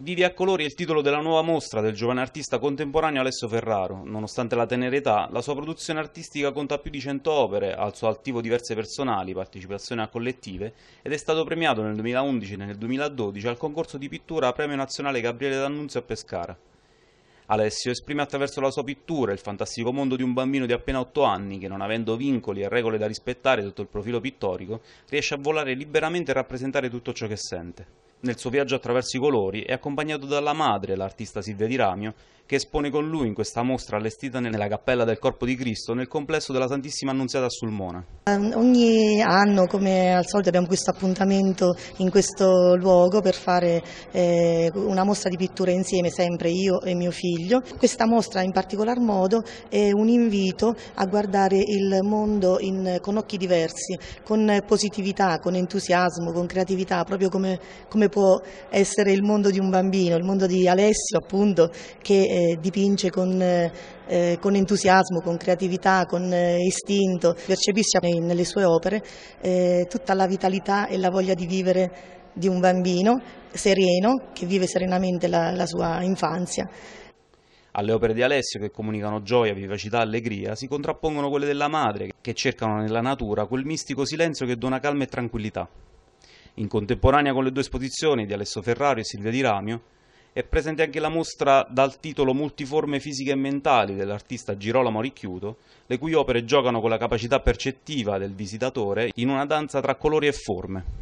Vivi a colori è il titolo della nuova mostra del giovane artista contemporaneo Alessio Ferraro. Nonostante la tenera età, la sua produzione artistica conta più di 100 opere, al suo attivo diverse personali, partecipazioni a collettive ed è stato premiato nel 2011 e nel 2012 al concorso di pittura Premio Nazionale Gabriele D'Annunzio a Pescara. Alessio esprime attraverso la sua pittura il fantastico mondo di un bambino di appena 8 anni che, non avendo vincoli e regole da rispettare sotto il profilo pittorico, riesce a volare liberamente e rappresentare tutto ciò che sente. Nel suo viaggio attraverso i colori è accompagnato dalla madre, l'artista Silvia Di Ramio, che espone con lui in questa mostra allestita nella Cappella del Corpo di Cristo nel complesso della Santissima Annunziata a Sulmona. Ehm, ogni anno, come al solito, abbiamo questo appuntamento in questo luogo per fare eh, una mostra di pittura insieme, sempre io e mio figlio. Questa mostra in particolar modo è un invito a guardare il mondo in, con occhi diversi, con positività, con entusiasmo, con creatività, proprio come, come come può essere il mondo di un bambino, il mondo di Alessio appunto che eh, dipinge con, eh, con, entusiasmo, con creatività, con eh, istinto, percepisce nelle sue opere eh, tutta la vitalità e la voglia di vivere di un bambino sereno che vive serenamente la, la sua infanzia. Alle opere di Alessio che comunicano gioia, vivacità, allegria, si contrappongono quelle della madre che cercano nella natura quel mistico silenzio che dona calma e tranquillità. In contemporanea con le due esposizioni di Alessio Ferrario e Silvia Di Ramio, è presente anche la mostra dal titolo Multiforme fisiche e mentali dell'artista Girolamo Ricchiuto, le cui opere giocano con la capacità percettiva del visitatore in una danza tra colori e forme.